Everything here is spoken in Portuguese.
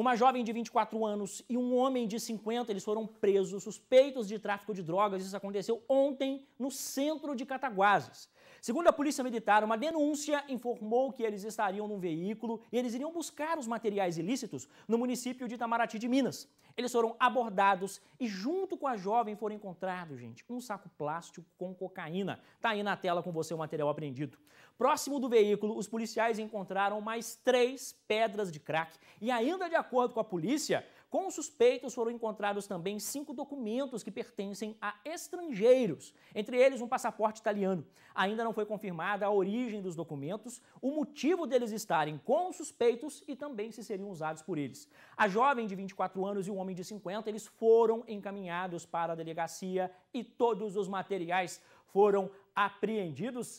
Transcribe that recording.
Uma jovem de 24 anos e um homem de 50, eles foram presos suspeitos de tráfico de drogas. Isso aconteceu ontem no centro de Cataguases. Segundo a Polícia Militar, uma denúncia informou que eles estariam num veículo e eles iriam buscar os materiais ilícitos no município de Itamaraty de Minas. Eles foram abordados e, junto com a jovem, foram encontrados, gente, um saco plástico com cocaína. Tá aí na tela com você o material apreendido. Próximo do veículo, os policiais encontraram mais três pedras de crack e, ainda de acordo com a polícia, com os suspeitos foram encontrados também cinco documentos que pertencem a estrangeiros, entre eles um passaporte italiano. Ainda não foi confirmada a origem dos documentos, o motivo deles estarem com os suspeitos e também se seriam usados por eles. A jovem de 24 anos e o um homem de 50, eles foram encaminhados para a delegacia e todos os materiais foram apreendidos